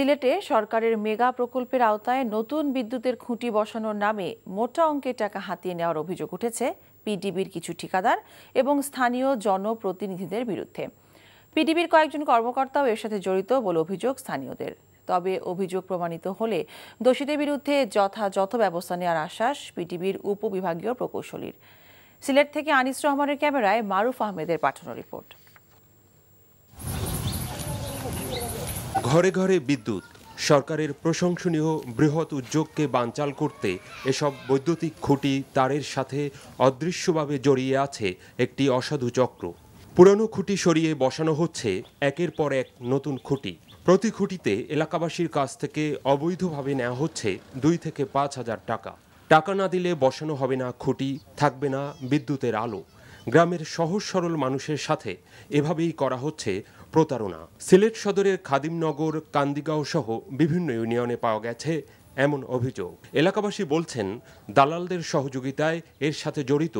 সিলেটে সরকারের মেগা প্রকল্পের আওতায় নতুন বিদ্যুতের খুঁটি বসানোর নামে মোটা অঙ্কের টাকা হাতিয়ে নেওয়ার অভিযোগ উঠেছে পিডিবির কিছু ঠিকাদার এবং স্থানীয় জনপ্রতিনিধিদের বিরুদ্ধে পিডিবির কয়েকজন কর্মকর্তাও এর সাথে জড়িত বলে অভিযোগ স্থানীয়দের তবে অভিযোগ প্রমাণিত হলে দোষীদের বিরুদ্ধে যথাযথ ব্যবস্থা নেওয়ার আশ্বাস পিডিবির উপবিভাগীয় প্রকৌশলীর সিলেট থেকে আনিস রহমানের ক্যামেরায় মারুফ আহমেদের পাঠানো রিপোর্ট ঘরে ঘরে বিদ্যুৎ সরকারের প্রশংসনীয় বৃহৎ উদ্যোগকে বানচাল করতে এসব বৈদ্যুতিক খুঁটি তারের সাথে অদৃশ্যভাবে জড়িয়ে আছে একটি অসাধু চক্র পুরনো খুঁটি সরিয়ে বসানো হচ্ছে একের পর এক নতুন খুঁটি প্রতি খুঁটিতে এলাকাবাসীর কাছ থেকে অবৈধভাবে নেওয়া হচ্ছে দুই থেকে পাঁচ হাজার টাকা টাকা না দিলে বসানো হবে না খুঁটি থাকবে না বিদ্যুতের আলো গ্রামের সহজ সরল মানুষের সাথে এভাবেই করা হচ্ছে প্রতারণা সিলেট সদরের খাদিমনগর কান্দিগাঁও সহ বিভিন্ন ইউনিয়নে পাওয়া গেছে এমন অভিযোগ এলাকাবাসী বলছেন দালালদের সহযোগিতায় এর সাথে জড়িত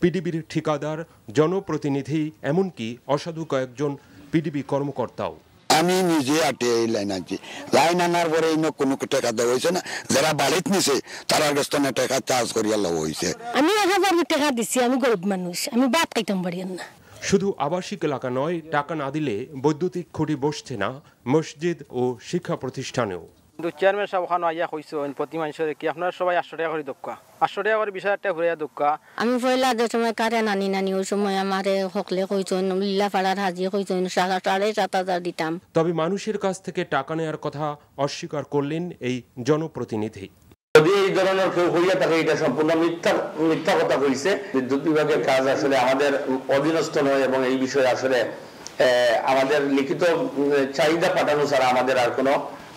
পিডিবির ঠিকাদার জনপ্রতিনিধি এমনকি অসাধু কয়েকজন পিডিবি কর্মকর্তাও আমি নিজে আটে এই লাইন আনছি লাইন আনার পরে এই কোনো টাকা দেওয়া হয়েছে না যারা বাড়িত নিছে তারা গেস্তনে টাকা চার্জ করিয়া লওয়া হয়েছে আমি এক হাজার টাকা দিছি আমি গরিব মানুষ আমি বাপ খাইতাম পারি না শুধু আবাসিক এলাকা নয় টাকা না দিলে বৈদ্যুতিক খুঁটি বসছে না মসজিদ ও শিক্ষা প্রতিষ্ঠানেও কিন্তু চেয়ারম্যান সাহেব ওখানে আইয়া কইছো প্রতি মানুষের কি আপনারা সবাই আটশো টাকা করে দক্ষা আটশো টাকা করে বিশ হাজার টাকা ঘুরে দক্ষা আমি পয়লা যে সময় কারে নানি নানি ওই সময় আমার হকলে কইছেন লীলাপাড়ার হাজি কইছেন সাড়ে সাত হাজার দিতাম তবে মানুষের কাছ থেকে টাকা নেওয়ার কথা অস্বীকার করলেন এই জনপ্রতিনিধি যদি এই ধরনের কেউ হইয়া থাকে এটা সম্পূর্ণ মিথ্যা মিথ্যা কথা কইছে বিদ্যুৎ বিভাগের কাজ আসলে আমাদের অধীনস্থ নয় এবং এই বিষয়ে আসলে আমাদের লিখিত চাহিদা পাঠানো ছাড়া আমাদের আর কোনো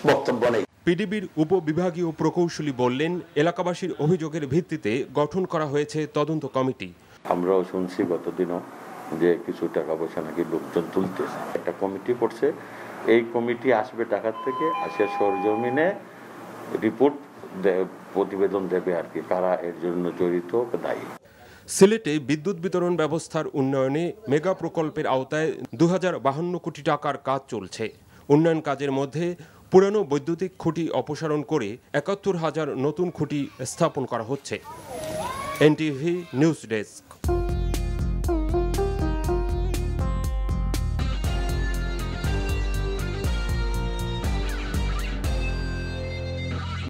বক্তব্য নেই পিডিবির উপবিভাগীয় প্রকৌশলী বললেন এলাকাবাসীর অভিযোগের ভিত্তিতে গঠন করা হয়েছে তদন্ত কমিটি আমরাও শুনছি গতদিনও যে কিছু টাকা পয়সা নাকি লোকজন তুলতেছে একটা কমিটি করছে এই কমিটি আসবে টাকার থেকে আসে সরজমিনে রিপোর্ট প্রতিবেদন দেবে আর কি তারা এর জন্য জড়িত দায়ী সিলেটে বিদ্যুৎ বিতরণ ব্যবস্থার উন্নয়নে মেগা প্রকল্পের আওতায় দু কোটি টাকার কাজ চলছে উন্নয়ন কাজের মধ্যে পুরানো বৈদ্যুতিক খুঁটি অপসারণ করে একাত্তর হাজার নতুন খুঁটি স্থাপন করা হচ্ছে এনটিভি নিউজ ডেস্ক